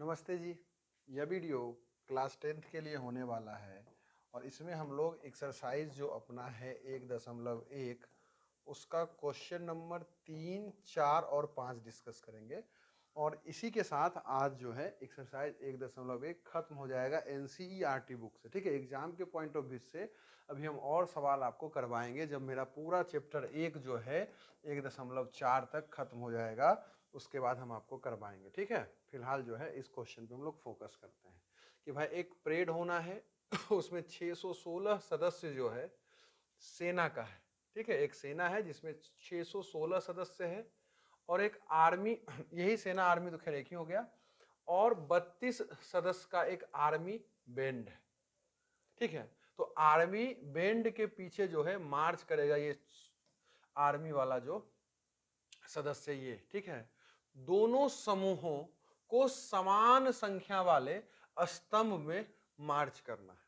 नमस्ते जी यह video class tenth के लिए होने वाला है और इसमें हम लोग एक्सरसाइज जो अपना है एक दशमलव एक उसका क्वेश्चन नंबर तीन चार और पाँच डिस्कस करेंगे और इसी के साथ आज जो है एक्सरसाइज एक दशमलव एक खत्म हो जाएगा एन बुक e से ठीक है एग्जाम के पॉइंट ऑफ व्यू से अभी हम और सवाल आपको करवाएंगे जब मेरा पूरा चैप्टर एक जो है एक दशमलव चार तक खत्म हो जाएगा उसके बाद हम आपको करवाएंगे ठीक है फिलहाल जो है इस क्वेश्चन पे हम लोग फोकस करते हैं कि भाई एक परेड होना है उसमें 616 सदस्य जो है सेना का है ठीक है एक सेना है जिसमें 616 सदस्य है और एक आर्मी यही सेना आर्मी तो खैर एक ही हो गया और 32 सदस्य का एक आर्मी बैंड है ठीक है तो आर्मी बैंड के पीछे जो है मार्च करेगा ये आर्मी वाला जो सदस्य ये ठीक है दोनों समूहों को समान संख्या वाले स्तंभ में मार्च करना है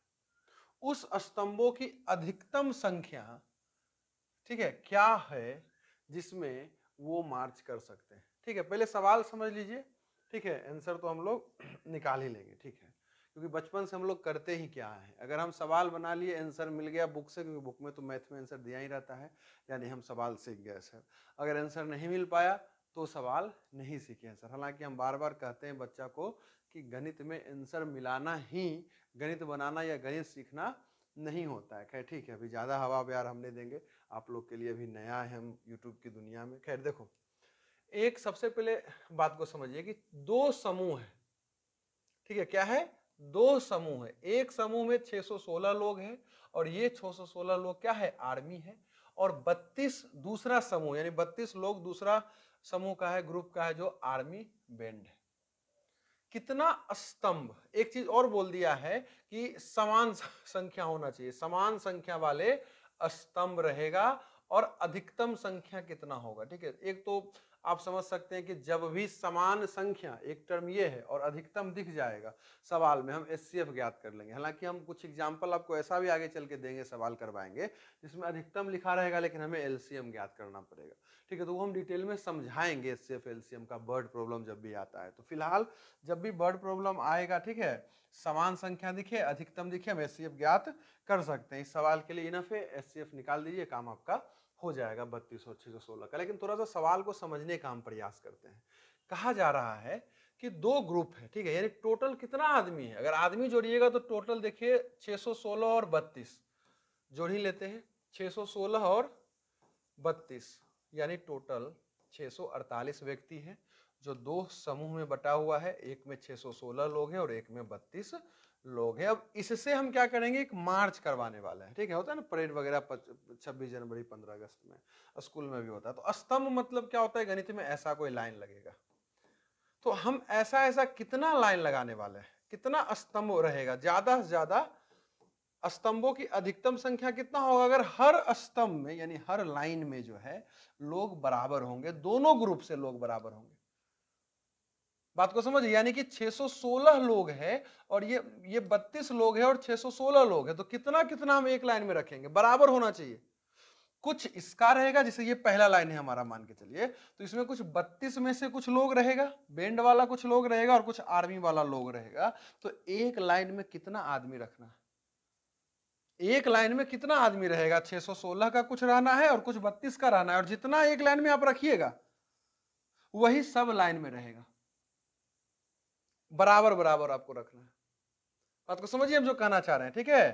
उस स्तंभों की अधिकतम संख्या ठीक है क्या है जिसमें वो मार्च कर सकते हैं ठीक है पहले सवाल समझ लीजिए ठीक है आंसर तो हम लोग निकाल ही लेंगे ठीक है क्योंकि बचपन से हम लोग करते ही क्या है अगर हम सवाल बना लिए आंसर मिल गया बुक से क्योंकि बुक में तो मैथ में आंसर दिया ही रहता है यानी हम सवाल सीख गए सर अगर आंसर नहीं मिल पाया तो सवाल नहीं सीखे आंसर हालांकि हम बार बार कहते हैं बच्चा को कि गणित में आंसर मिलाना ही गणित बनाना या गणित सीखना नहीं होता है खैर ठीक है अभी ज़्यादा हवा प्यार हमने देंगे आप लोग के लिए अभी नया है हम यूट्यूब की दुनिया में खैर देखो एक सबसे पहले बात को समझिए कि दो समूह है ठीक है क्या है दो समूह है एक समूह में 616 लोग हैं और ये 616 लोग क्या है आर्मी है और 32 दूसरा समूह यानी 32 लोग दूसरा समूह का है ग्रुप का है जो आर्मी बैंड है कितना स्तंभ एक चीज और बोल दिया है कि समान संख्या होना चाहिए समान संख्या वाले स्तंभ रहेगा और अधिकतम संख्या कितना होगा ठीक है एक तो आप समझ सकते हैं कि जब भी समान संख्या एक टर्म ये है और अधिकतम दिख जाएगा सवाल में हम एस ज्ञात कर लेंगे हालांकि हम कुछ एग्जाम्पल आपको ऐसा भी आगे चल के देंगे सवाल करवाएंगे जिसमें अधिकतम लिखा रहेगा लेकिन हमें एल ज्ञात करना पड़ेगा ठीक है तो वो हम डिटेल में समझाएंगे C F L C M का बर्ड प्रॉब्लम जब भी आता है तो फिलहाल जब भी बर्ड प्रॉब्लम आएगा ठीक है समान संख्या दिखे अधिकतम दिखे हम एस सी एफ ज्ञात कर सकते हैं इस सवाल के लिए इनफ है एस निकाल दीजिए काम आपका हो जाएगा बत्तीस और छः सौ सोलह का लेकिन थोड़ा सा सवाल को समझने का हम प्रयास करते हैं कहा जा रहा है कि दो ग्रुप है ठीक है यानी टोटल कितना आदमी है अगर आदमी जोड़िएगा तो टोटल देखिए 616 और 32 जोड़ ही लेते हैं 616 और बत्तीस यानी टोटल 648 व्यक्ति हैं जो दो समूह में बटा हुआ है एक में 616 लोग हैं और एक में 32 लोग हैं अब इससे हम क्या करेंगे एक मार्च करवाने वाले हैं ठीक है होता है ना परेड वगैरह छब्बीस जनवरी 15 अगस्त में स्कूल में भी होता है तो स्तंभ मतलब क्या होता है गणित में ऐसा कोई लाइन लगेगा तो हम ऐसा ऐसा कितना लाइन लगाने वाले हैं कितना स्तंभ रहेगा ज्यादा से ज्यादा स्तंभों की अधिकतम संख्या कितना होगा अगर हर स्तंभ में यानी हर लाइन में जो है लोग बराबर होंगे दोनों ग्रुप से लोग बराबर होंगे बात को समझ यानी कि 616 लोग हैं और ये ये 32 लोग हैं और 616 लोग हैं तो कितना कितना हम एक लाइन में रखेंगे बराबर होना चाहिए कुछ इसका रहेगा जैसे ये पहला लाइन है हमारा मान के चलिए तो इसमें कुछ 32 में से कुछ लोग रहेगा बेंड वाला कुछ लोग रहेगा और कुछ आर्मी वाला लोग रहेगा तो एक लाइन में कितना आदमी रखना है एक लाइन में कितना आदमी रहेगा 616 का कुछ रहना है और कुछ 32 का रहना है और जितना एक लाइन में आप रखिएगा वही सब लाइन में रहेगा बराबर बराबर आपको रखना है बात को समझिए हम जो कहना चाह रहे हैं ठीक है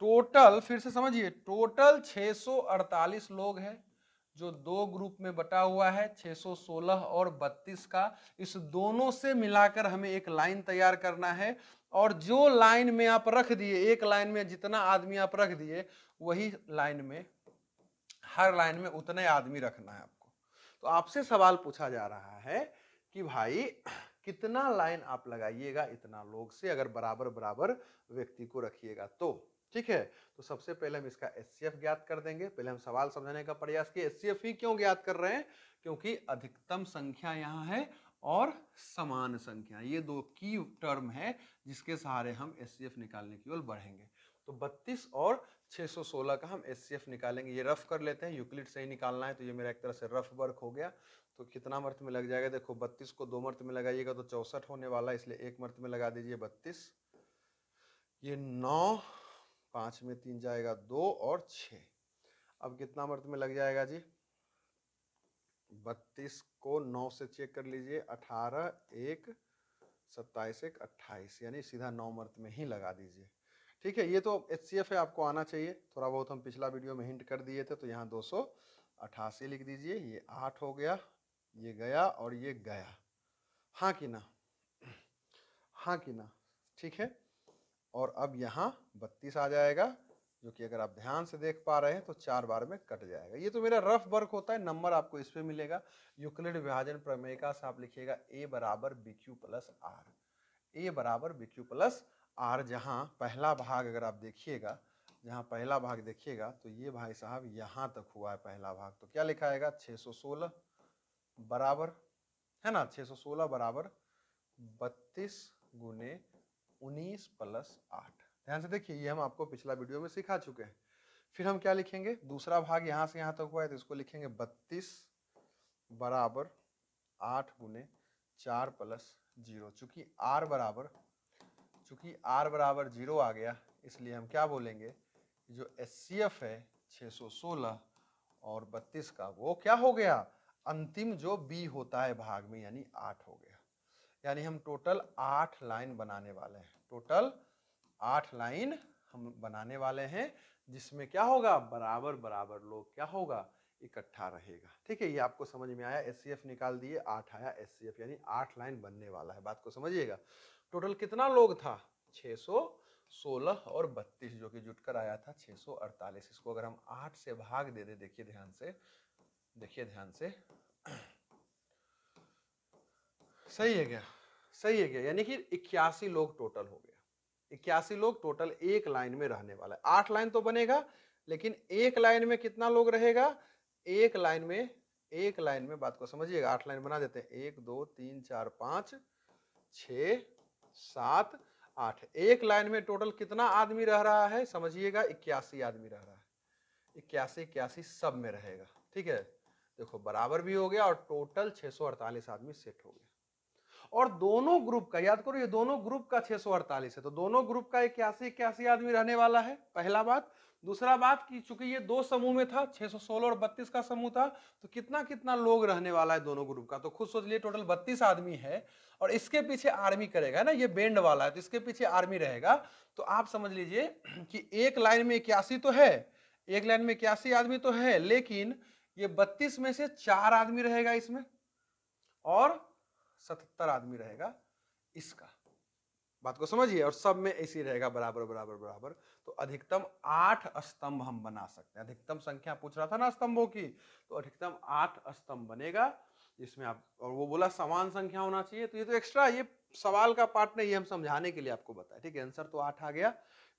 टोटल फिर से समझिए टोटल 648 लोग हैं जो दो ग्रुप में बटा हुआ है 616 और 32 का इस दोनों से मिलाकर हमें एक लाइन तैयार करना है और जो लाइन में आप रख दिए एक लाइन में जितना आदमी आप रख दिए वही लाइन में हर लाइन में उतने आदमी रखना है आपको तो आपसे सवाल पूछा जा रहा है कि भाई कितना लाइन आप लगाइएगा इतना लोग से अगर बराबर बराबर व्यक्ति को रखिएगा तो ठीक है तो सबसे पहले हम इसका एस ज्ञात कर देंगे पहले हम सवाल समझाने का प्रयास किए एस ही क्यों ज्ञात कर रहे हैं क्योंकि अधिकतम संख्या यहाँ है और समान संख्या ये दो की टर्म है जिसके सहारे हम एस निकालने की ओर बढ़ेंगे तो 32 और 616 का हम एस निकालेंगे ये रफ कर लेते हैं यूक्लिड से ही निकालना है तो ये मेरा एक तरह से रफ वर्क हो गया तो कितना मर्थ में लग जाएगा देखो 32 को दो मर्थ में लगाइएगा तो चौसठ होने वाला इसलिए एक मर्थ में लगा दीजिए 32 ये 9 पाँच में तीन जाएगा दो और छः अब कितना मर्थ में लग जाएगा जी बत्तीस को नौ से चेक कर लीजिए अठारह एक सत्ताईस एक अट्ठाईस यानी सीधा नौ मर्त में ही लगा दीजिए ठीक है ये तो एच सी एफ है आपको आना चाहिए थोड़ा बहुत हम पिछला वीडियो में हिंट कर दिए थे तो यहाँ दो सौ अट्ठासी लिख दीजिए ये आठ हो गया ये गया और ये गया हाँ कि ना हाँ कि ना ठीक है और अब यहाँ बत्तीस आ जाएगा जो कि अगर आप ध्यान से देख पा रहे हैं तो चार बार में कट जाएगा ये तो मेरा रफ वर्क होता है नंबर आपको इस पर मिलेगा यूक्लिड विभाजन प्रमेय का आप लिखिएगा ए बराबर B Q plus R A बराबर बी क्यू प्लस आर जहाँ पहला भाग अगर आप देखिएगा जहाँ पहला भाग देखिएगा तो ये भाई साहब यहाँ तक हुआ है पहला भाग तो क्या लिखा आएगा सोलह बराबर है ना सोलह बराबर बत्तीस गुने उन्नीस प्लस आठ ध्यान से देखिए ये हम आपको पिछला वीडियो में सिखा चुके हैं फिर हम क्या लिखेंगे दूसरा भाग यहाँ से यहाँ तक तो हुआ है तो इसको लिखेंगे बत्तीस बराबर आठ गुने चार प्लस जीरो चूँकि आर बराबर चूँकि आर बराबर जीरो आ गया इसलिए हम क्या बोलेंगे जो एस सी एफ है 616 और 32 का वो क्या हो गया अंतिम जो बी होता है भाग में यानी आठ हो गया यानी हम टोटल आठ लाइन बनाने वाले हैं टोटल आठ लाइन हम बनाने वाले हैं जिसमें क्या होगा बराबर बराबर लोग क्या होगा इकट्ठा रहेगा ठीक है ये आपको समझ में आया एस निकाल दिए आठ आया एस यानी आठ लाइन बनने वाला है बात को समझिएगा टोटल कितना लोग था 616 और 32 जो कि जुटकर आया था 648 इसको अगर हम आठ से भाग दे दे देखिए ध्यान से देखिए ध्यान से सही है क्या सही है क्या यानी कि इक्यासी लोग टोटल हो गया इक्यासी लोग टोटल एक लाइन में रहने वाला है आठ लाइन तो बनेगा लेकिन एक लाइन में कितना लोग रहेगा एक लाइन में एक लाइन में बात को समझिएगा आठ लाइन बना देते हैं एक दो तीन चार पाँच छ सात आठ एक लाइन में टोटल कितना आदमी रह रहा है समझिएगा इक्यासी आदमी रह रहा है इक्यासी इक्यासी सब में रहेगा ठीक है देखो बराबर भी हो गया और टोटल अड़तालीस आदमी सेट हो गया और दोनों ग्रुप का याद करो ये दोनों ग्रुप का छह है तो दोनों ग्रुप का इक्यासी इक्यासी आदमी रहने वाला है पहला बात दूसरा बात कि चूंकि ये दो समूह में था 616 और 32 का समूह था तो कितना कितना लोग रहने वाला है दोनों ग्रुप का तो खुद सोच लिए टोटल 32 आदमी है और इसके पीछे आर्मी करेगा ना ये बेंड वाला है तो इसके पीछे आर्मी रहेगा तो आप समझ लीजिए कि एक लाइन में इक्यासी तो है एक लाइन में इक्यासी आदमी तो है लेकिन ये बत्तीस में से चार आदमी रहेगा इसमें और सतहत्तर आदमी रहेगा इसका बात को समझिए और सब में ऐसी रहेगा बराबर बराबर बराबर तो अधिकतम आठ स्तंभ हम बना सकते हैं अधिकतम संख्या पूछ रहा था ना स्तंभों की तो अधिकतम आठ स्तंभ बनेगा जिसमें आप और वो बोला समान संख्या होना चाहिए तो ये तो एक्स्ट्रा ये सवाल का पार्ट नहीं हम समझाने के लिए आपको बताया ठीक है आंसर तो आठ आ गया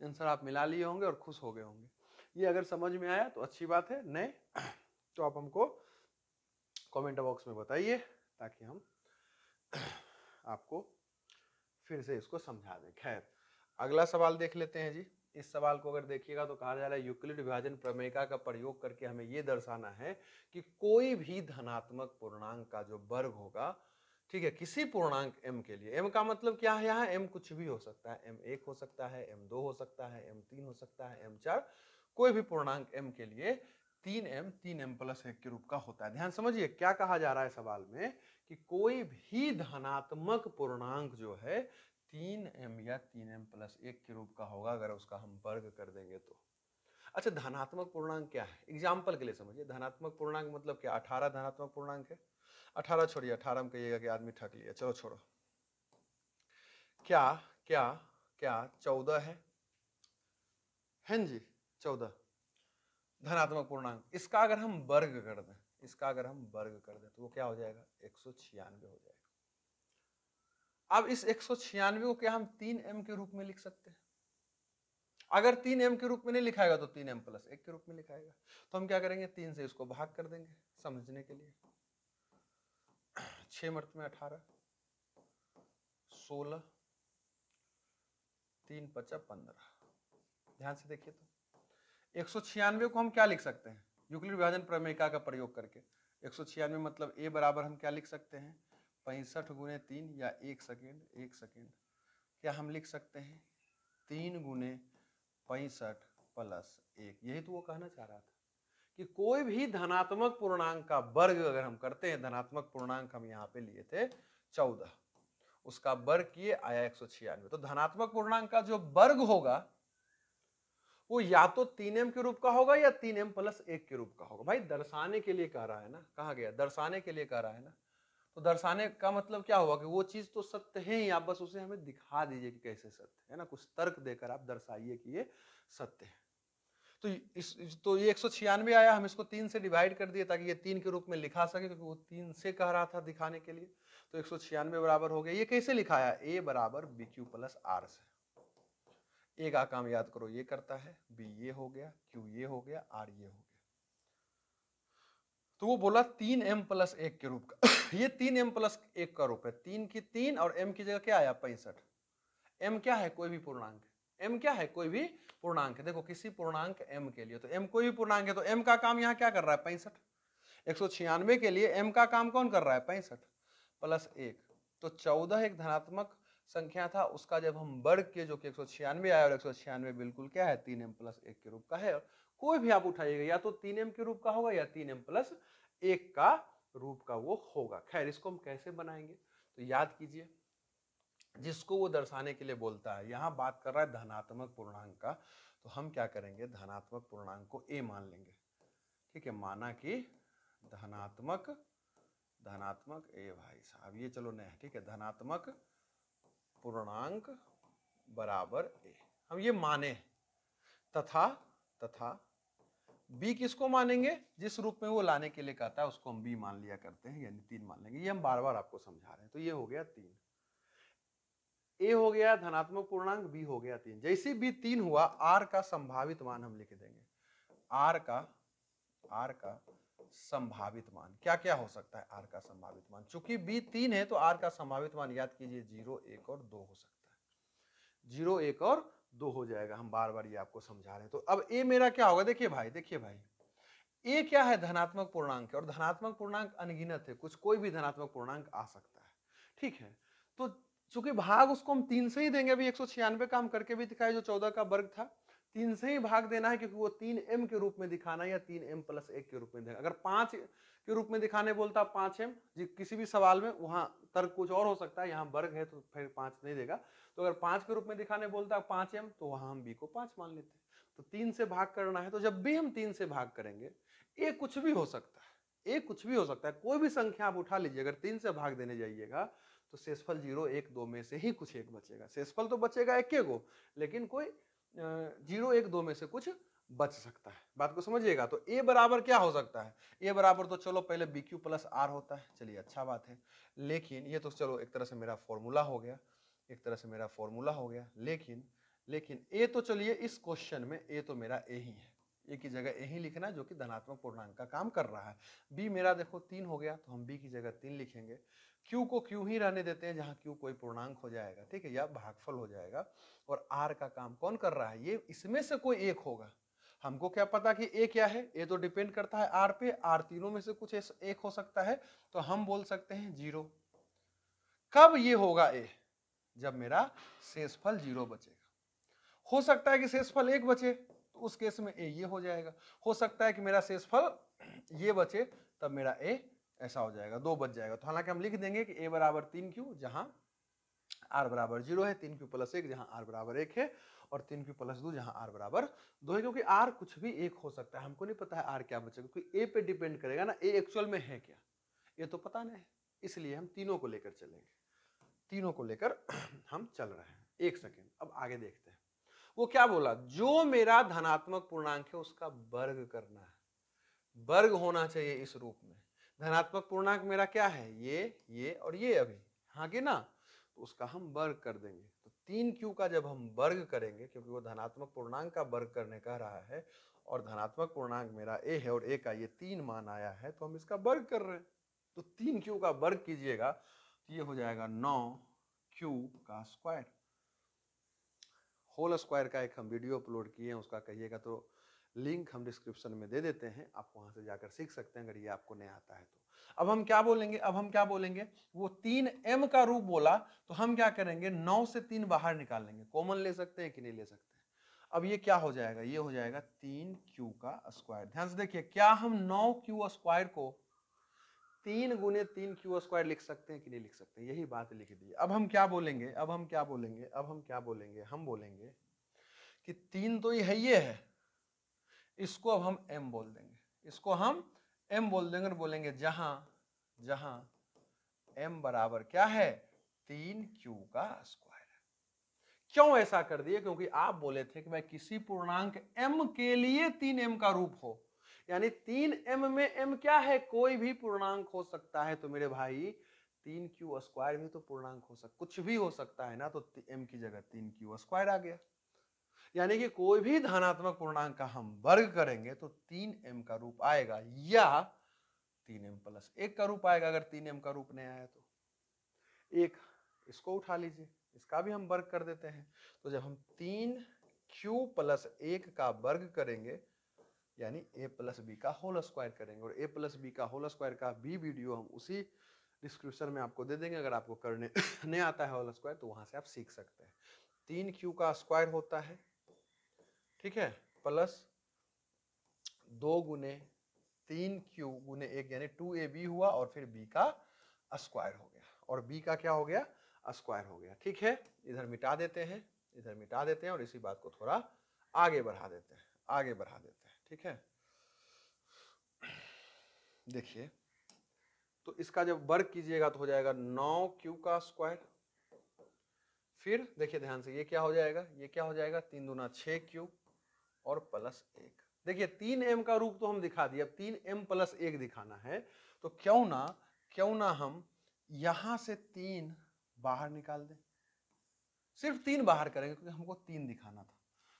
आंसर आप मिला लिए होंगे और खुश हो गए होंगे ये अगर समझ में आया तो अच्छी बात है नहीं तो आप हमको कमेंट बॉक्स में बताइए ताकि हम आपको फिर से इसको समझा दें खैर अगला सवाल देख लेते हैं जी इस सवाल को अगर देखिएगा तो कहा जा रहा है यूक्लिड विभाजन प्रमेका का प्रयोग करके हमें ये दर्शाना है कि कोई भी धनात्मक पूर्णांक का जो वर्ग होगा ठीक है किसी पूर्णांक m के लिए m का मतलब क्या है यहाँ m कुछ भी हो सकता है m एक हो सकता है m दो हो सकता है m तीन हो सकता है m चार कोई भी पूर्णांक m के लिए तीन एम तीन एम प्लस एक के रूप का होता है ध्यान समझिए क्या कहा जा रहा है सवाल में कि कोई भी धनात्मक पूर्णांक जो है तीन एम या तीन एम प्लस एक के रूप का होगा अगर उसका हम वर्ग कर देंगे तो अच्छा धनात्मक पूर्णांक क्या है एग्जाम्पल के लिए समझिए धनात्मक पूर्णांक मतलब क्या अठारह धनात्मक पूर्णांक है अठारह छोड़िए अठारह में कहिएगा कि आदमी ठक लिया चलो छोड़ो क्या क्या क्या चौदह है हैं जी चौदह धनात्मक पूर्णांक इसका अगर हम वर्ग कर दें इसका अगर हम वर्ग कर दें तो वो क्या हो जाएगा एक हो जाएगा अब इस एक को क्या हम तीन एम के रूप में लिख सकते हैं अगर तीन एम के रूप में नहीं लिखाएगा तो तीन एम प्लस एक के रूप में लिखाएगा तो हम क्या करेंगे तीन से इसको भाग कर देंगे समझने के लिए छह मर्त में अठारह सोलह तीन पचा पंद्रह ध्यान से देखिए तो एक को हम क्या लिख सकते हैं यूक्लिड विभाजन प्रमेयिका का प्रयोग करके एक सौ छियानवे मतलब ए बराबर हम क्या लिख सकते हैं पैंसठ गुने तीन या एक सेकेंड एक सेकेंड क्या हम लिख सकते हैं तीन गुने पैंसठ प्लस एक यही तो वो कहना चाह रहा था कि कोई भी धनात्मक पूर्णांक का वर्ग अगर हम करते हैं धनात्मक पूर्णांक हम यहाँ पे लिए थे चौदह उसका वर्ग किए आया एक तो धनात्मक पूर्णांक का जो वर्ग होगा वो या तो तीन एम के रूप का होगा या तीन एम प्लस एक के रूप का होगा भाई दर्शाने के लिए कह रहा है ना कहा गया दर्शाने के लिए कह रहा है ना तो दर्शाने का मतलब क्या हुआ कि वो चीज़ तो सत्य है ही आप बस उसे हमें दिखा दीजिए कि कैसे सत्य है ना कुछ तर्क देकर आप दर्शाइए कि ये सत्य है तो इस तो ये एक सौ छियानवे आया हम इसको तीन से डिवाइड कर दिए ताकि ये तीन के रूप में लिखा सके क्योंकि वो तीन से कह रहा था दिखाने के लिए तो एक सौ छियानवे बराबर हो गया ये कैसे लिखाया ए बराबर बी क्यू प्लस आर से ए का काम याद करो ये करता है बी ये हो गया क्यू ये हो गया आर ये हो गया तो वो बोला तीन एम प्लस एक के रूप का ये तीन एम प्लस एक का रूप है तीन की तीन और एम की जगह क्या आया पैंसठ एम क्या है कोई भी पूर्णांक एम क्या है कोई भी पूर्णांक है देखो किसी पूर्णांक एम के लिए तो एम कोई भी पूर्णांक है तो एम का काम यहाँ क्या कर रहा है पैंसठ एक के लिए एम का काम कौन कर रहा है पैंसठ प्लस एक तो चौदह एक धनात्मक संख्या था उसका जब हम वर्ग के जो कि एक आया और एक बिल्कुल क्या है तीन एम प्लस एक के रूप का है कोई भी आप उठाइएगा या तो तीन एम के रूप का होगा या तीन एम प्लस एक का रूप का वो होगा खैर इसको हम कैसे बनाएंगे तो याद कीजिए जिसको वो दर्शाने के लिए बोलता है यहाँ बात कर रहा है धनात्मक पूर्णांक का तो हम क्या करेंगे धनात्मक पूर्णांक को ए मान लेंगे ठीक है माना कि धनात्मक धनात्मक ए भाई साहब ये चलो नया ठीक है धनात्मक पूर्णांक बराबर ए हम ये माने तथा तथा बी किसको मानेंगे जिस रूप में वो लाने के लिए कहता है उसको हम बी मान लिया करते हैं यानी तीन मान लेंगे ये हम बार बार आपको समझा रहे हैं तो ये हो गया तीन ए हो गया धनात्मक पूर्णांक बी हो गया तीन जैसे बी तीन हुआ आर का संभावित मान हम लिख देंगे आर का आर का संभावित मान क्या क्या हो सकता है आर का संभावित मान चूंकि बी तीन है तो आर का संभावित मान याद कीजिए जीरो एक और दो हो सकता है जीरो एक और दो हो जाएगा हम बार बार ये आपको समझा रहे हैं तो अब ए मेरा क्या होगा देखिए भाई देखिए भाई ए क्या है धनात्मक पूर्णांक है और धनात्मक पूर्णांक अनगिनत है कुछ कोई भी धनात्मक पूर्णांक आ सकता है ठीक है तो चूंकि भाग उसको हम तीन से ही देंगे अभी एक का हम करके भी दिखाए जो चौदह का वर्ग था तीन से ही भाग देना है क्योंकि वो तीन एम के रूप में दिखाना है या तीन एम प्लस एक के रूप में देना अगर पांच के रूप में दिखाने बोलता पांच एम जी किसी भी सवाल में वहां तर्क कुछ और हो सकता है यहाँ वर्ग है तो फिर पांच नहीं देगा तो अगर पांच के रूप में दिखाने बोलता पांच एम तो वहां हम बी को पांच मान लेते हैं तो तीन से भाग करना है तो जब भी हम तीन से भाग करेंगे ए कुछ भी हो सकता है ए कुछ भी हो सकता है कोई भी संख्या आप उठा लीजिए अगर तीन से भाग देने जाइएगा तो शेषफल जीरो एक दो में से ही कुछ एक बचेगा शेषफल तो बचेगा एक गो लेकिन कोई जीरो एक दो में से कुछ बच सकता है बात को समझिएगा तो ए बराबर क्या हो सकता है ए बराबर तो चलो पहले बी क्यू प्लस आर होता है चलिए अच्छा बात है लेकिन ये तो चलो एक तरह से मेरा फॉर्मूला हो गया एक तरह से मेरा फॉर्मूला हो गया लेकिन लेकिन ए तो चलिए इस क्वेश्चन में ए तो मेरा ए ही है ए की जगह ए ही लिखना जो कि धनात्मक पूर्णांक का काम कर रहा है बी मेरा देखो तीन हो गया तो हम बी की जगह तीन लिखेंगे क्यू को क्यू ही रहने देते हैं जहाँ क्यू कोई पूर्णांक हो जाएगा ठीक है या भागफल हो जाएगा और आर का काम कौन कर रहा है ये इसमें से कोई एक होगा हमको क्या पता कि ए क्या है ए तो डिपेंड करता है आर पे आर तीनों में से कुछ एक हो सकता है तो हम बोल सकते हैं जीरो कब ये होगा ए जब मेरा शेषफल जीरो बचेगा हो सकता है कि शेषफल एक बचे तो उस केस में ए ये हो जाएगा हो सकता है कि मेरा शेषफल ये बचे तब मेरा ए ऐसा हो जाएगा दो बच जाएगा तो हालांकि हम लिख देंगे कि ए बराबर तीन क्यू जहाँ आर बराबर जीरो है तीन क्यू प्लस एक जहाँ आर बराबर एक है और तीन क्यू प्लस दो जहाँ आर बराबर दो है क्योंकि आर कुछ भी एक हो सकता है हमको नहीं पता है आर क्या बचेगा क्योंकि ए पे डिपेंड करेगा ना ए एक्चुअल में है क्या ये तो पता नहीं इसलिए हम तीनों को लेकर चलेंगे तीनों को लेकर हम चल रहे हैं एक सेकेंड अब आगे देखते हैं वो क्या बोला जो मेरा धनात्मक पूर्णांक है उसका वर्ग करना है वर्ग होना चाहिए इस रूप में धनात्मक पूर्णांक मेरा क्या है ये ये और ये अभी हाँ कि ना तो उसका हम वर्ग कर देंगे तो तीन क्यू का जब हम वर्ग करेंगे क्योंकि वो धनात्मक पूर्णांक का वर्ग करने कह रहा है और धनात्मक पूर्णांक मेरा ए है और ए का ये तीन मान आया है तो हम इसका वर्ग कर रहे हैं तो तीन क्यू का वर्ग कीजिएगा तो ये हो जाएगा नौ क्यू का स्क्वायर होल स्क्वायर का एक हम वीडियो अपलोड किए हैं उसका कहिएगा तो लिंक हम डिस्क्रिप्शन में दे देते हैं आप वहां से जाकर सीख सकते हैं अगर ये आपको नहीं आता है तो अब हम क्या बोलेंगे अब हम क्या बोलेंगे वो तीन एम का रूप बोला तो हम क्या करेंगे नौ से तीन बाहर निकाल लेंगे कॉमन ले सकते हैं कि नहीं ले सकते अब ये क्या हो जाएगा ये हो जाएगा तीन क्यू का स्क्वायर ध्यान से देखिए क्या हम नौ क्यू स्क्वायर को तीन गुने तीन क्यू स्क्वायर लिख सकते हैं कि नहीं लिख सकते यही बात लिख दी अब हम क्या बोलेंगे अब हम क्या बोलेंगे अब हम क्या बोलेंगे हम बोलेंगे कि तीन तो ये है ये है इसको अब हम m बोल देंगे इसको हम m बोल देंगे और बोलेंगे जहां जहां m बराबर क्या है तीन क्यू का स्क्वायर है क्यों ऐसा कर दिए क्योंकि आप बोले थे कि मैं किसी पूर्णांक m के लिए तीन m का रूप हो यानी तीन m में m क्या है कोई भी पूर्णांक हो सकता है तो मेरे भाई तीन क्यू स्क्वायर भी तो पूर्णांक हो सकता कुछ भी हो सकता है ना तो एम की जगह तीन क्यू स्क्वायर आ गया यानी कि कोई भी धनात्मक पूर्णांक का हम वर्ग करेंगे तो तीन एम का रूप आएगा या तीन एम प्लस एक का रूप आएगा अगर तीन एम का रूप नहीं आया तो एक इसको उठा लीजिए इसका भी हम वर्ग कर देते हैं तो जब हम तीन क्यू प्लस एक का वर्ग करेंगे यानी ए प्लस बी का होल स्क्वायर करेंगे और ए प्लस बी का होल स्क्वायर का भी वीडियो हम उसी डिस्क्रिप्शन में आपको दे देंगे अगर आपको करने नहीं आता है होल स्क्वायर तो वहां से आप सीख सकते हैं तीन क्यू का स्क्वायर होता है ठीक है प्लस दो गुने तीन क्यू गुने एक यानी टू ए बी हुआ और फिर बी का स्क्वायर हो गया और बी का क्या हो गया स्क्वायर हो गया ठीक है इधर मिटा देते हैं इधर मिटा देते हैं और इसी बात को थोड़ा आगे बढ़ा देते हैं आगे बढ़ा देते हैं ठीक है देखिए तो इसका जब वर्ग कीजिएगा तो हो जाएगा नौ क्यू का स्क्वायर फिर देखिए ध्यान से ये क्या हो जाएगा ये क्या हो जाएगा तीन दुना छ क्यू और प्लस एक देखिए तीन एम का रूप तो हम दिखा दिए अब तीन एम प्लस एक दिखाना है तो क्यों ना क्यों ना हम यहां से तीन बाहर निकाल दें सिर्फ तीन बाहर करेंगे क्योंकि हमको तीन दिखाना था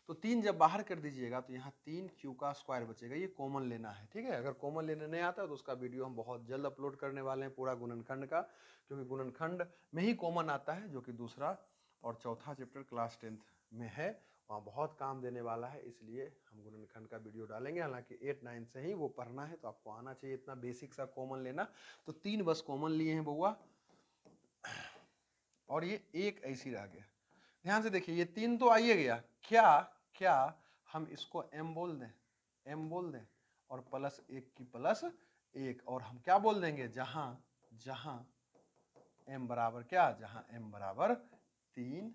तो तीन जब बाहर कर दीजिएगा तो यहाँ तीन क्यू का स्क्वायर बचेगा ये कॉमन लेना है ठीक है अगर कॉमन लेने नहीं आता तो उसका वीडियो हम बहुत जल्द अपलोड करने वाले हैं पूरा गुणनखंड का क्योंकि गुणनखंड में ही कॉमन आता है जो कि दूसरा और चौथा चैप्टर क्लास टेंथ में है वहाँ बहुत काम देने वाला है इसलिए हम गुणनखंड का वीडियो डालेंगे हालांकि एट नाइन से ही वो पढ़ना है तो आपको आना चाहिए इतना बेसिक सा कॉमन लेना तो तीन बस कॉमन लिए हैं बउआ और ये एक ऐसी रह गया ध्यान से देखिए ये तीन तो आइए गया क्या क्या हम इसको एम बोल दें एम बोल दें और प्लस एक की प्लस एक और हम क्या बोल देंगे जहां जहां एम बराबर क्या जहां एम बराबर तीन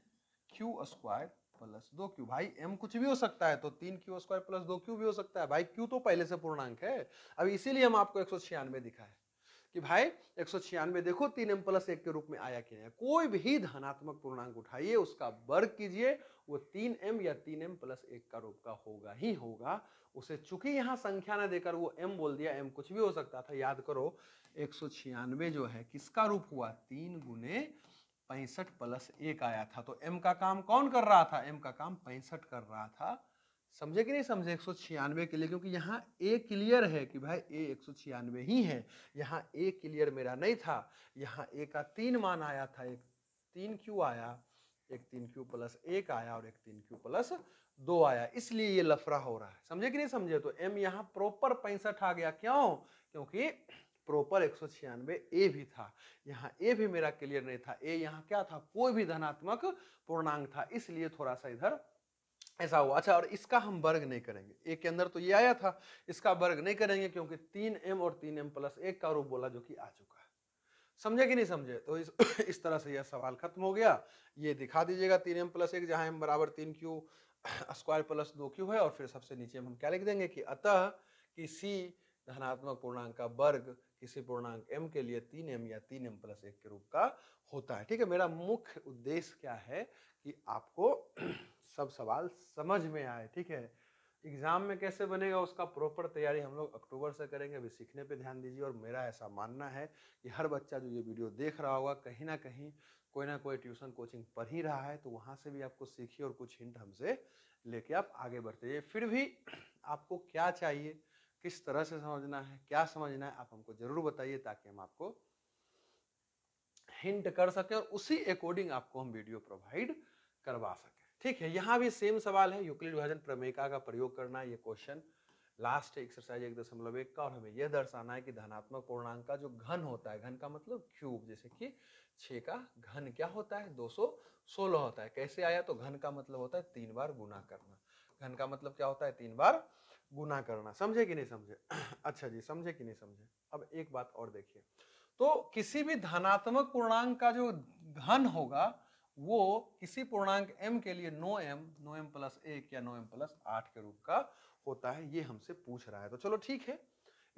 क्यू स्क्वायर प्लस दो क्यू भाई एम कुछ भी हो सकता है तो तीन क्यू स्क्वायर प्लस दो क्यू भी हो सकता है भाई क्यू तो पहले से पूर्णांक है अब इसीलिए हम आपको एक सौ छियानवे दिखा है कि भाई एक सौ छियानवे देखो तीन एम प्लस एक के रूप में आया कि नहीं कोई भी धनात्मक पूर्णांक उठाइए उसका वर्ग कीजिए वो तीन एम या तीन एम प्लस एक का रूप का होगा ही होगा उसे चूंकि यहाँ संख्या ने देकर वो एम बोल दिया एम कुछ भी हो सकता था याद करो एक जो है किसका रूप हुआ तीन गुने पैंसठ प्लस एक आया था तो एम का काम कौन कर रहा था एम का काम पैंसठ कर रहा था समझे कि नहीं समझे एक के लिए क्योंकि यहाँ ए क्लियर है कि भाई ए एक ही है यहाँ ए क्लियर मेरा नहीं था यहाँ ए का तीन मान आया था एक तीन क्यू आया एक तीन क्यू प्लस एक आया और एक तीन क्यू प्लस दो आया इसलिए ये लफड़ा हो रहा है समझे कि नहीं समझे तो एम यहाँ प्रॉपर पैंसठ आ गया क्यों क्योंकि प्रॉपर एक ए भी था यहाँ ए भी मेरा क्लियर नहीं था ए यहाँ क्या था कोई भी धनात्मक पूर्णांक था इसलिए थोड़ा सा इधर ऐसा हुआ अच्छा और इसका हम वर्ग नहीं करेंगे ए के अंदर तो ये आया था इसका वर्ग नहीं करेंगे क्योंकि तीन एम और तीन एम प्लस एक का रूप बोला जो कि आ चुका है समझे कि नहीं समझे तो इस इस तरह से यह सवाल खत्म हो गया ये दिखा दीजिएगा तीन एम प्लस एक जहाँ एम बराबर तीन क्यू स्क्वायर प्लस दो क्यू है और फिर सबसे नीचे हम क्या लिख देंगे कि अतः कि सी धनात्मक पूर्णांक का वर्ग किसी पूर्णांक m के लिए तीन एम या तीन एम प्लस एक के रूप का होता है ठीक है मेरा मुख्य उद्देश्य क्या है कि आपको सब सवाल समझ में आए ठीक है एग्जाम में कैसे बनेगा उसका प्रॉपर तैयारी हम लोग अक्टूबर से करेंगे अभी सीखने पे ध्यान दीजिए और मेरा ऐसा मानना है कि हर बच्चा जो ये वीडियो देख रहा होगा कहीं ना कहीं कोई ना कोई ट्यूशन कोचिंग पढ़ ही रहा है तो वहाँ से भी आपको सीखिए और कुछ हिंट हमसे लेके आप आगे बढ़ते फिर भी आपको क्या चाहिए किस तरह से समझना है क्या समझना है आप हमको जरूर बताइए ताकि हम आपको हिंट कर सके और उसी अकॉर्डिंग आपको हम वीडियो प्रोवाइड करवा सके ठीक है यहाँ भी सेम सवाल है यूक्लिड विभाजन प्रमेका का प्रयोग करना ये क्वेश्चन लास्ट एक्सरसाइज एक दशमलव एक का और हमें यह दर्शाना है कि धनात्मक पूर्णांक का जो घन होता है घन का मतलब क्यूब जैसे कि छ का घन क्या होता है 216 होता है कैसे आया तो घन का मतलब होता है तीन बार गुना करना घन का मतलब क्या होता है तीन बार गुना करना समझे कि नहीं समझे अच्छा जी समझे कि नहीं समझे अब एक बात और देखिए तो किसी भी धनात्मक पूर्णांक का जो घन होगा वो किसी पूर्णांक m के लिए नो एम नो एम प्लस एक या नो एम प्लस आठ के रूप का होता है ये हमसे पूछ रहा है तो चलो ठीक है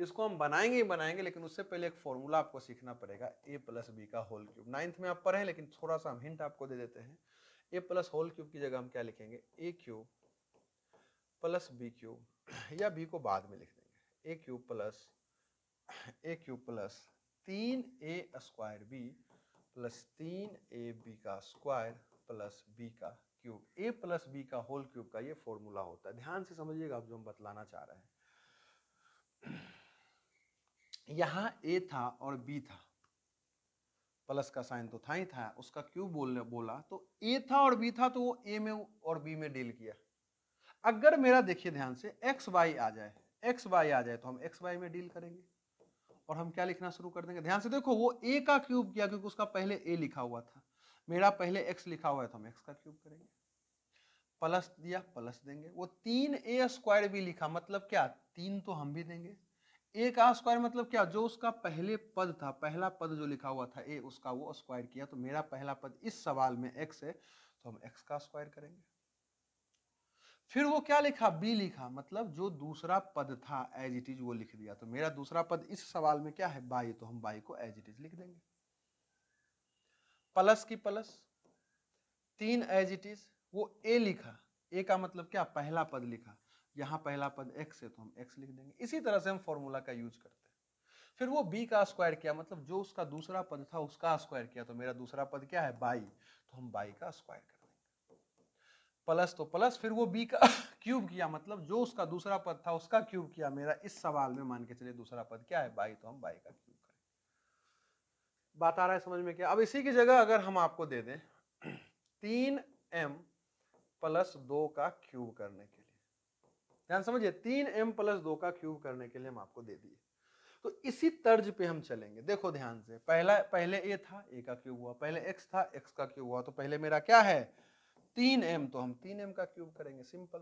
इसको हम बनाएंगे ही बनाएंगे लेकिन उससे पहले एक फॉर्मूला आपको सीखना पड़ेगा ए प्लस बी का होल क्यूब नाइन्थ में आप पढ़े लेकिन थोड़ा सा हम हिंट आपको दे देते हैं ए प्लस होल क्यूब की जगह हम क्या लिखेंगे A cube plus B cube या बी को बाद में लिख देंगे A cube plus A cube plus तीन ए स्क्वायर बी प्लस तीन ए बी का स्क्वायर प्लस बी का क्यूब ए प्लस बी का होल क्यूब का ये फॉर्मूला होता है ध्यान से समझिएगा आप जो हम बतलाना चाह रहे हैं यहाँ ए था और बी था प्लस का साइन तो था ही था उसका क्यूब बोलने बोला तो ए था और बी था तो वो ए में और बी में डील किया अगर मेरा देखिए ध्यान से एक्स वाई आ जाए एक्स वाई आ जाए तो हम एक्स वाई में डील करेंगे और हम क्या लिखना शुरू कर देंगे ध्यान से देखो वो ए का क्यूब किया क्योंकि उसका पहले ए लिखा हुआ था मेरा पहले एक्स लिखा हुआ है तो हम एक्स का क्यूब करेंगे प्लस दिया प्लस देंगे वो तीन ए स्क्वायर भी लिखा मतलब क्या तीन तो हम भी देंगे ए का स्क्वायर मतलब क्या जो उसका पहले पद था पहला पद जो लिखा हुआ था ए उसका वो स्क्वायर किया तो मेरा पहला पद इस सवाल में एक्स है तो हम एक्स का स्क्वायर करेंगे फिर वो क्या लिखा बी लिखा मतलब जो दूसरा पद था एज इट इज वो लिख दिया तो मेरा दूसरा पद इस सवाल में क्या है बाई तो हम बाई को एज इट इज लिख देंगे प्लस की प्लस तीन एज इट इज वो ए लिखा ए का मतलब क्या पहला पद लिखा यहाँ पहला पद एक्स है तो हम एक्स लिख देंगे इसी तरह से हम फॉर्मूला का यूज करते हैं फिर वो बी का स्क्वायर किया मतलब जो उसका दूसरा पद था उसका स्क्वायर किया तो मेरा दूसरा पद क्या है बाई तो हम बाई का स्क्वायर करें प्लस तो प्लस फिर वो बी का क्यूब किया मतलब जो उसका दूसरा पद था उसका क्यूब किया मेरा इस सवाल में मान के चलिए दूसरा पद क्या है बाई तो हम बाई का क्यूब करें बात आ रहा है समझ में क्या अब इसी की जगह अगर हम आपको दे दें तीन एम प्लस दो का क्यूब करने के लिए ध्यान समझिए तीन एम प्लस दो का क्यूब करने के लिए हम आपको दे दिए तो इसी तर्ज पे हम चलेंगे देखो ध्यान से पहला पहले ए था ए का क्यूब हुआ पहले एक्स था एक्स का क्यूब हुआ तो पहले मेरा क्या है तीन एम तो हम तीन एम का क्यूब करेंगे सिंपल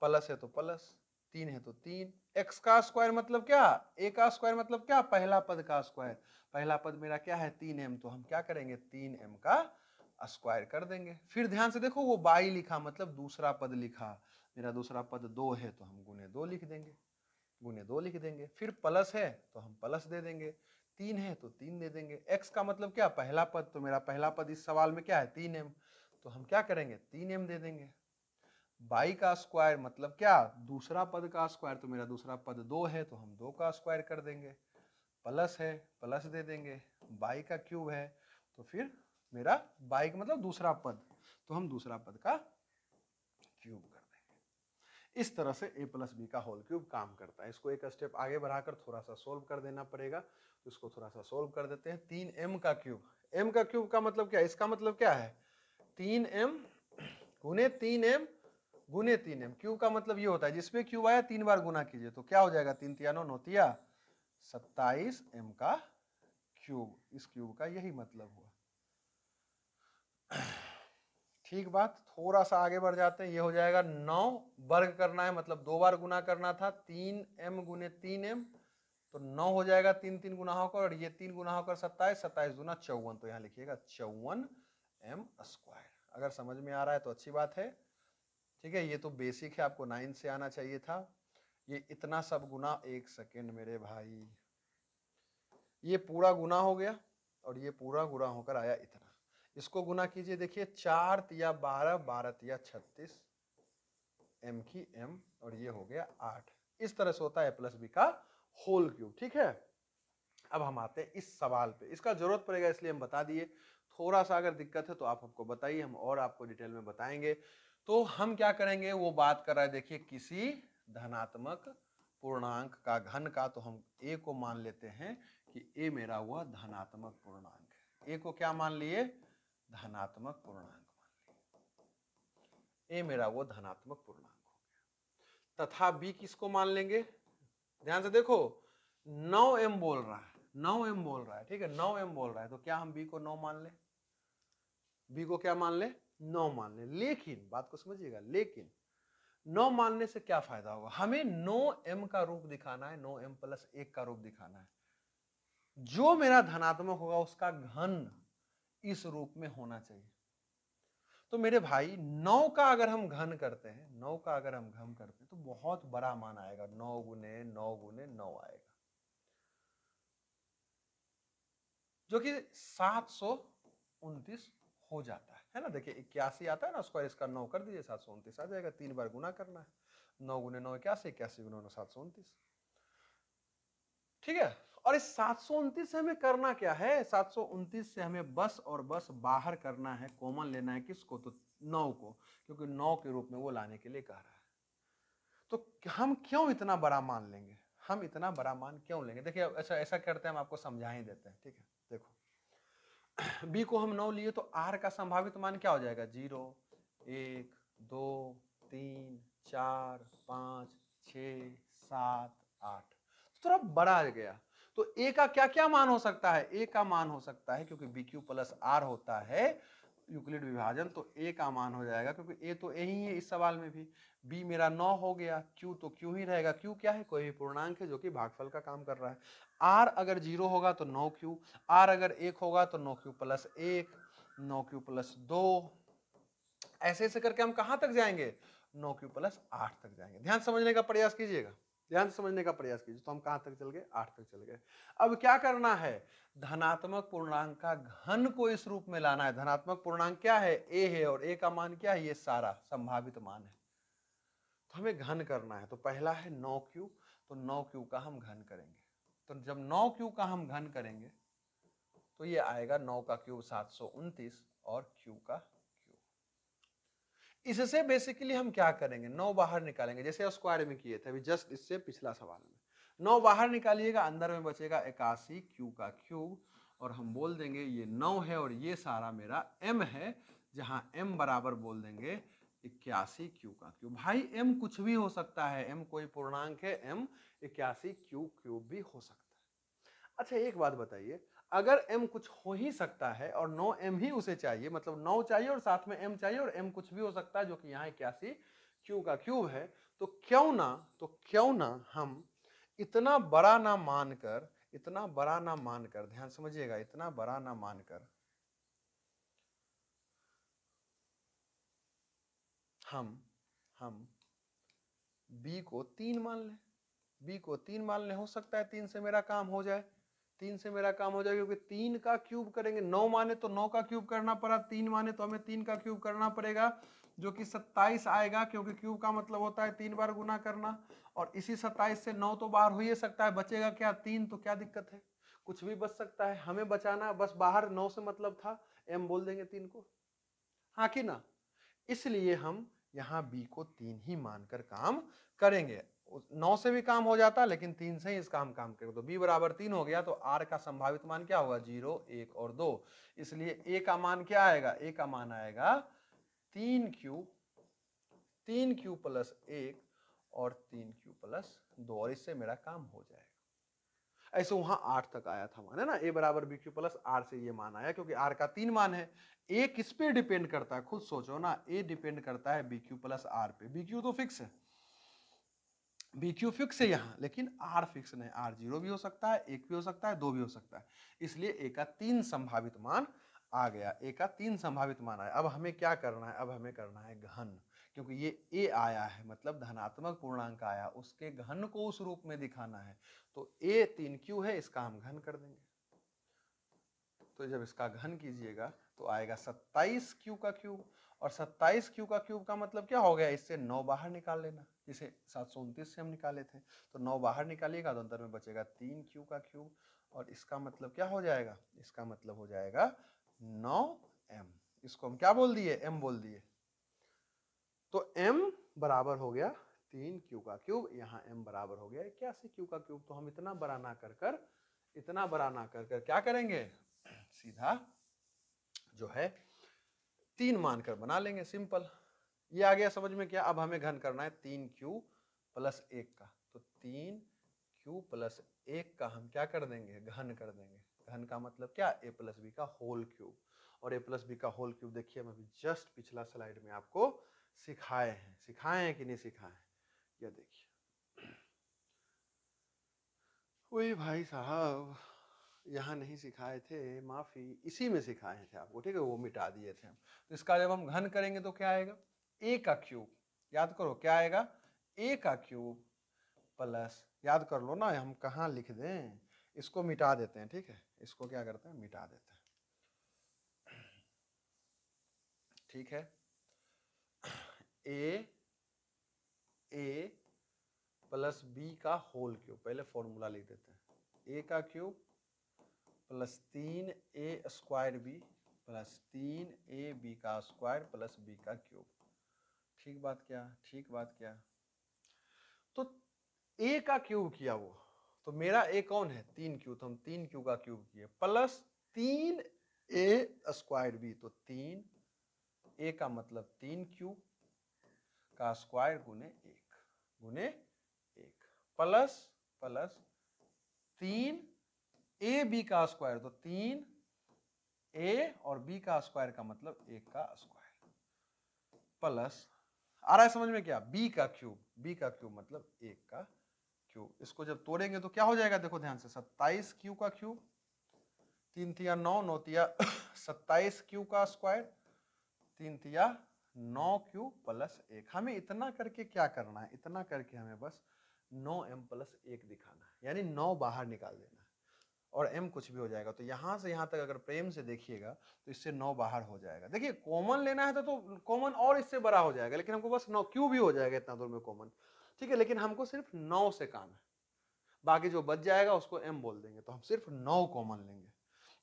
प्लस है तो प्लस तीन है तो तीन एक्स का स्क्वायर मतलब क्या ए का स्क्वायर मतलब क्या पहला पद का स्क्वायर पहला पद मेरा क्या है तीन एम तो हम क्या करेंगे तीन एम का स्क्वायर कर देंगे फिर ध्यान से देखो वो बाई लिखा मतलब दूसरा पद लिखा मेरा दूसरा पद दो है तो हम गुने दो लिख देंगे गुने दो लिख देंगे फिर प्लस है तो हम प्लस दे देंगे तीन है तो तीन दे देंगे एक्स का मतलब क्या पहला पद तो मेरा पहला पद इस सवाल में क्या है तीन एम तो हम क्या करेंगे तीन एम दे देंगे बाई का स्क्वायर मतलब क्या दूसरा पद का स्क्वायर तो मेरा दूसरा पद दो है तो हम दो का स्क्वायर कर देंगे प्लस है प्लस दे देंगे बाई का क्यूब है तो फिर मेरा बाई का मतलब दूसरा पद तो हम दूसरा पद का क्यूब कर देंगे इस तरह से ए प्लस बी का होल क्यूब काम करता है इसको एक स्टेप आगे बढ़ाकर थोड़ा सा सोल्व कर देना पड़ेगा इसको थोड़ा सा सोल्व कर देते हैं तीन एम का क्यूब एम का क्यूब का मतलब क्या है इसका मतलब क्या है तीन एम गुने तीन एम गुने तीन एम क्यूब का मतलब ये होता है जिसमें क्यूब आया तीन बार गुना कीजिए तो क्या हो जाएगा तीन तियानो नोतिया सत्ताईस एम का क्यूब इस क्यूब का यही मतलब हुआ ठीक बात थोड़ा सा आगे बढ़ जाते हैं ये हो जाएगा नौ वर्ग करना है मतलब दो बार गुना करना था तीन एम गुने तीन एम तो नौ हो जाएगा तीन तीन गुना होकर और ये तीन गुना होकर सत्ताईस सत्ताईस गुना चौवन तो यहाँ लिखिएगा चौवन एम स्क्वायर अगर समझ में आ रहा है तो अच्छी बात है ठीक है ये तो बेसिक है आपको नाइन से आना चाहिए था ये इतना सब गुना एक सेकेंड मेरे भाई ये पूरा गुना हो गया और ये पूरा गुना होकर आया इतना इसको गुना कीजिए देखिए चार तिया बारह बारह तिया छत्तीस एम की एम और ये हो गया आठ इस तरह से होता है प्लस बी का होल क्यूब ठीक है अब हम आते हैं इस सवाल पे इसका जरूरत पड़ेगा इसलिए हम बता दिए थोड़ा सा अगर दिक्कत है तो आप हमको बताइए हम और आपको डिटेल में बताएंगे तो हम क्या करेंगे वो बात कर रहा है देखिए किसी धनात्मक पूर्णांक का घन का तो हम ए को मान लेते हैं कि ए मेरा हुआ धनात्मक पूर्णांक ए को क्या मान लिए धनात्मक पूर्णांक मान लिए ए मेरा वो धनात्मक पूर्णांक हो गया तथा बी किसको मान लेंगे ध्यान से देखो नौ एम बोल रहा है नौ एम बोल रहा है ठीक है नौ एम बोल रहा है तो क्या हम बी को नौ मान ले बी को क्या मान ले नौ मान ले लेकिन बात को समझिएगा लेकिन नौ मानने से क्या फायदा होगा हमें नौ एम का रूप दिखाना है नौ एम प्लस एक का रूप दिखाना है जो मेरा धनात्मक होगा उसका घन इस रूप में होना चाहिए तो मेरे भाई नौ का अगर हम घन करते हैं नौ का अगर हम घन करते हैं तो बहुत बड़ा मान आएगा नौ गुने नौ गुने नौ आएगा जो कि सात सौ उनतीस हो जाता है है ना देखिए इक्यासी आता है ना स्क्वायर इसका नौ कर दीजिए सात सौ उनतीस आ जाएगा तीन बार गुना करना है नौ गुने नौ इक्यासी इक्यासी गुना नौ सात सौ उनतीस ठीक है और इस सात से हमें करना क्या है सात से हमें बस और बस बाहर करना है कॉमन लेना है किसको तो नौ को क्योंकि नौ के रूप में वो लाने के लिए कह रहा है तो हम क्यों इतना बड़ा मान लेंगे हम इतना बड़ा मान क्यों लेंगे देखिए अच्छा ऐसा करते हैं हम आपको समझा ही देते हैं ठीक है देखो बी को हम नौ लिए तो आर का संभावित मान क्या हो जाएगा जीरो एक दो तीन चार पांच छ सात आठ तो थोड़ा बड़ा आ गया तो ए का क्या क्या मान हो सकता है ए का मान हो सकता है क्योंकि बी क्यू प्लस आर होता है यूक्लिड विभाजन तो ए का मान हो जाएगा क्योंकि ए तो ए ही है इस सवाल में भी बी मेरा नौ हो गया क्यू तो क्यू ही रहेगा क्यू क्या है कोई भी पूर्णांक है जो कि भागफल का काम कर रहा है आर अगर जीरो होगा तो नौ क्यू आर अगर एक होगा तो नौ क्यू प्लस एक नौ क्यू प्लस दो ऐसे ऐसे करके हम कहाँ तक जाएंगे नौ क्यू प्लस आठ तक जाएंगे ध्यान समझने का प्रयास कीजिएगा ध्यान समझने का प्रयास कीजिए तो हम कहां तक चल गए आठ तक चल गए अब क्या करना है धनात्मक पूर्णांक का घन को इस रूप में लाना है धनात्मक पूर्णांक क्या है ए है और ए का मान क्या है ये सारा संभावित मान है तो हमें घन करना है तो पहला है नौ क्यू तो नौ क्यू का हम घन करेंगे तो जब नौ क्यू का हम घन करेंगे तो ये आएगा नौ का क्यूब सात सौ उनतीस और क्यू का इससे बेसिकली हम क्या करेंगे नौ बाहर निकालेंगे जैसे स्क्वायर में किए थे अभी जस्ट इससे पिछला सवाल में नौ बाहर निकालिएगा अंदर में बचेगा इक्यासी क्यू का क्यूब और हम बोल देंगे ये नौ है और ये सारा मेरा एम है जहाँ एम बराबर बोल देंगे इक्यासी क्यू का क्यूब भाई एम कुछ भी हो सकता है एम कोई पूर्णांक है एम इक्यासी क्यू क्यूब भी हो सकता है अच्छा एक बात बताइए अगर एम कुछ हो ही सकता है और नौ एम ही उसे चाहिए मतलब नौ चाहिए और साथ में एम चाहिए और एम कुछ भी हो सकता है जो कि यहाँ इक्यासी क्यू का क्यूब है तो क्यों ना तो क्यों ना हम इतना बड़ा ना मानकर इतना बड़ा ना मानकर ध्यान समझिएगा इतना बड़ा ना मानकर हम हम बी को तीन मान लें बी को तीन मान लें हो सकता है तीन से मेरा काम हो जाए तीन से मेरा काम हो जाएगा क्योंकि तीन का क्यूब करेंगे नौ माने तो नौ का क्यूब करना पड़ा तीन माने तो हमें तीन का क्यूब करना पड़ेगा जो कि सत्ताईस आएगा क्योंकि क्यूब का मतलब होता है तीन बार गुना करना और इसी सत्ताईस से नौ तो बाहर हो ही सकता है बचेगा क्या तीन तो क्या दिक्कत है कुछ भी बच सकता है हमें बचाना बस बाहर नौ से मतलब था एम बोल देंगे तीन को हाँ कि ना इसलिए हम यहाँ बी को तीन ही मानकर काम करेंगे नौ से भी काम हो जाता लेकिन तीन से ही इस काम काम कर दो तो बी बराबर तीन हो गया तो आर का संभावित मान क्या होगा जीरो एक और दो इसलिए ए का मान क्या आएगा ए का मान आएगा तीन क्यू तीन क्यू प्लस एक और तीन क्यू प्लस दो और इससे मेरा काम हो जाएगा ऐसे वहां आठ तक आया था मान है ना ए बराबर बी क्यू प्लस आर से ये मान आया क्योंकि आर का तीन मान है ए किस पे डिपेंड करता है खुद सोचो ना ए डिपेंड करता है बी क्यू प्लस आर पे बी क्यू तो फिक्स है बी क्यू फिक्स है यहाँ लेकिन आर फिक्स नहीं आर जीरो भी हो सकता है एक भी हो सकता है दो भी हो सकता है इसलिए ए का तीन संभावित मान आ गया ए का तीन संभावित मान आया अब हमें क्या करना है अब हमें करना है घन क्योंकि ये ए आया है मतलब धनात्मक पूर्णांक आया उसके घन को उस रूप में दिखाना है तो ए तीन क्यू है इसका हम घन कर देंगे तो जब इसका घन कीजिएगा तो आएगा सत्ताईस क्यू का क्यूब और सत्ताईस क्यू का क्यूब का मतलब क्या हो गया इससे नौ बाहर निकाल लेना जिसे सात सौ उनतीस से हम निकाले थे तो नौ बाहर निकालिएगा तो अंदर में बचेगा तीन क्यू का क्यूब और इसका मतलब क्या हो जाएगा इसका मतलब हो जाएगा नौ एम इसको हम क्या बोल दिए एम बोल दिए तो एम बराबर हो गया तीन क्यू का क्यूब यहाँ एम बराबर हो गया इक्यासी क्यू का क्यूब तो हम इतना बड़ा ना कर कर इतना बड़ा ना कर कर क्या करेंगे सीधा जो है तीन मानकर बना लेंगे सिंपल ये आ गया समझ में क्या अब हमें घन करना है तीन क्यू प्लस एक का तो तीन क्यू प्लस एक का हम क्या कर देंगे घन कर देंगे घन का मतलब क्या ए प्लस बी का होल क्यूब और ए प्लस बी का होल क्यूब देखिए हम अभी जस्ट पिछला स्लाइड में आपको सिखाए हैं सिखाए हैं कि नहीं सिखाए हैं ये देखिए वही भाई साहब यहाँ नहीं सिखाए थे माफ़ी इसी में सिखाए थे आपको ठीक है वो मिटा दिए थे तो इसका जब हम घन करेंगे तो क्या आएगा ए का क्यूब याद करो क्या आएगा ए का क्यूब प्लस याद कर लो ना हम कहाँ लिख दें इसको मिटा देते हैं ठीक है इसको क्या करते हैं मिटा देते हैं ठीक है ए ए प्लस बी का होल क्यूब पहले फॉर्मूला लिख देते हैं ए का क्यूब प्लस तीन ए स्क्वायर बी प्लस तीन ए बी का स्क्वायर प्लस बी का क्यूब ठीक बात क्या ठीक बात क्या तो ए का क्यूब किया वो तो मेरा ए कौन है तीन क्यू तो हम तीन क्यू का क्यूब किए प्लस तीन ए स्क्वायर बी तो तीन ए का मतलब तीन क्यू का स्क्वायर गुने एक गुने एक प्लस प्लस तीन ए बी का स्क्वायर तो तीन ए और बी का स्क्वायर का मतलब एक का स्क्वायर प्लस आ रहा है समझ में क्या बी का क्यूब बी का क्यूब मतलब एक का क्यूब इसको जब तोड़ेंगे तो क्या हो जाएगा देखो ध्यान से सत्ताईस क्यू का क्यूब तीन थिया नौ नौ तिया सत्ताईस क्यू का स्क्वायर तीन थिया नौ क्यू प्लस एक हमें इतना करके क्या करना है इतना करके हमें बस नौ एम प्लस एक दिखाना है यानी नौ बाहर निकाल देना और एम कुछ भी हो जाएगा तो यहाँ से यहाँ तक अगर प्रेम से देखिएगा तो इससे नौ बाहर हो जाएगा देखिए कॉमन लेना है तो तो कॉमन और इससे बड़ा हो जाएगा लेकिन हमको बस नौ क्यू भी हो जाएगा इतना दूर में कॉमन ठीक है लेकिन हमको सिर्फ नौ से काम है बाकी जो बच जाएगा उसको एम बोल देंगे तो हम सिर्फ नौ कॉमन लेंगे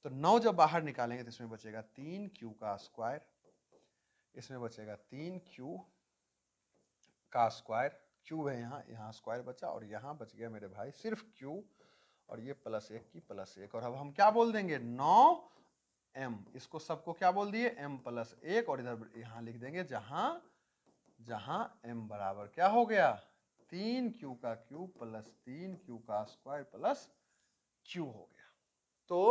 तो नौ जब बाहर निकालेंगे तो इसमें बचेगा तीन क्यू का स्क्वायर इसमें बचेगा तीन क्यू का स्क्वायर क्यू है यहाँ यहाँ स्क्वायर बचा और यहाँ बच गया मेरे भाई सिर्फ क्यू और ये प्लस एक की प्लस एक और अब हम क्या बोल देंगे नौ एम इसको सबको क्या बोल दिए एम प्लस एक और इधर यहाँ लिख देंगे जहाँ जहाँ एम बराबर क्या हो गया तीन क्यू का क्यू प्लस तीन क्यू का स्क्वायर प्लस क्यू हो गया तो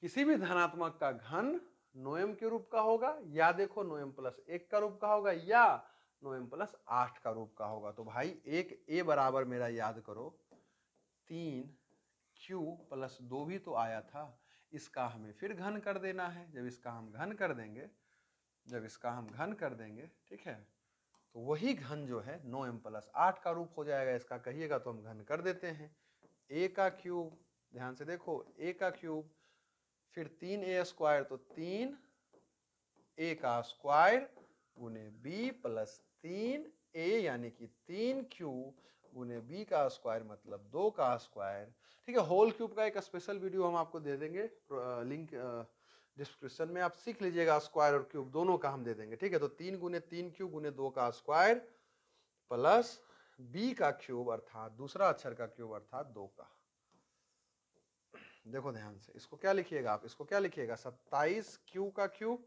किसी भी धनात्मक का घन नोएम के रूप का होगा या देखो नोएम प्लस एक का रूप का होगा या नोएम प्लस आठ का रूप का होगा तो भाई एक ए बराबर मेरा याद करो तीन क्यू प्लस दो भी तो आया था इसका हमें फिर घन कर देना है जब इसका हम घन कर देंगे जब इसका हम घन कर देंगे ठीक है तो वही घन जो है नौ एम प्लस आठ का रूप हो जाएगा इसका कहिएगा तो हम घन कर देते हैं ए का क्यूब ध्यान से देखो ए का क्यूब फिर तीन ए स्क्वायर तो तीन ए का स्क्वायर गुने बी प्लस तीन ए यानी कि तीन क्यू गुने बी का स्क्वायर मतलब दो का स्क्वायर ठीक है होल क्यूब का एक स्पेशल वीडियो हम आपको दे देंगे लिंक डिस्क्रिप्शन में आप सीख लीजिएगा स्क्वायर और क्यूब दोनों का हम दे देंगे ठीक है तो तीन गुने तीन क्यूब गुने दो का स्क्वायर प्लस बी का क्यूब अर्थात दूसरा अक्षर का क्यूब अर्थात दो का देखो ध्यान से इसको क्या लिखिएगा आप इसको क्या लिखिएगा सत्ताईस क्यू का क्यूब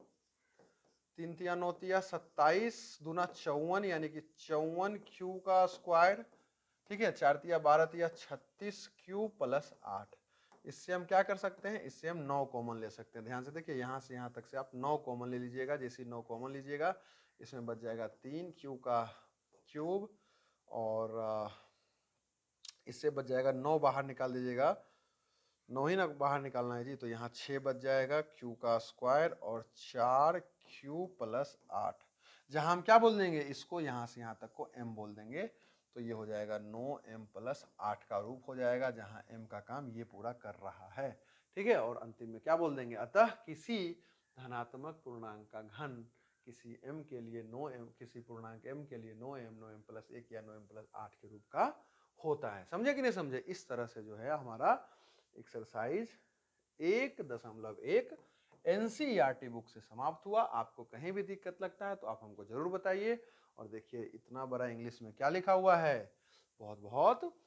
तीन तिया नौ तिया सत्ताईस दूना चौवन यानी कि चौवन क्यू का स्क्वायर ठीक है तिया बारह तिया छत्तीस क्यू प्लस आठ इससे हम क्या कर सकते हैं इससे हम नौ कॉमन ले सकते हैं ध्यान से देखिए यहाँ से यहाँ तक से आप नौ कॉमन ले लीजिएगा जैसे नौ कॉमन लीजिएगा इसमें बच जाएगा तीन क्यू का क्यूब और इससे बच जाएगा नौ बाहर निकाल दीजिएगा नौ ही ना बाहर निकालना है जी तो यहाँ छः बच जाएगा क्यू का स्क्वायर और चार क्यू प्लस आठ जहाँ हम क्या बोल देंगे इसको यहाँ से यहाँ तक को एम बोल देंगे तो ये हो जाएगा नौ एम प्लस आठ का रूप हो जाएगा जहां एम का काम ये पूरा कर रहा है ठीक है और अंतिम में क्या बोल देंगे अतः किसी धनात्मक पूर्णांक का घन किसी एम के लिए नो एम किसी पूर्णांक एम के लिए नो एम नो एम प्लस एक या नो एम प्लस आठ के रूप का होता है समझे कि नहीं समझे इस तरह से जो है हमारा एक्सरसाइज एक दशमलव एक एन बुक e से समाप्त हुआ आपको कहीं भी दिक्कत लगता है तो आप हमको जरूर बताइए और देखिए इतना बड़ा इंग्लिश में क्या लिखा हुआ है बहुत बहुत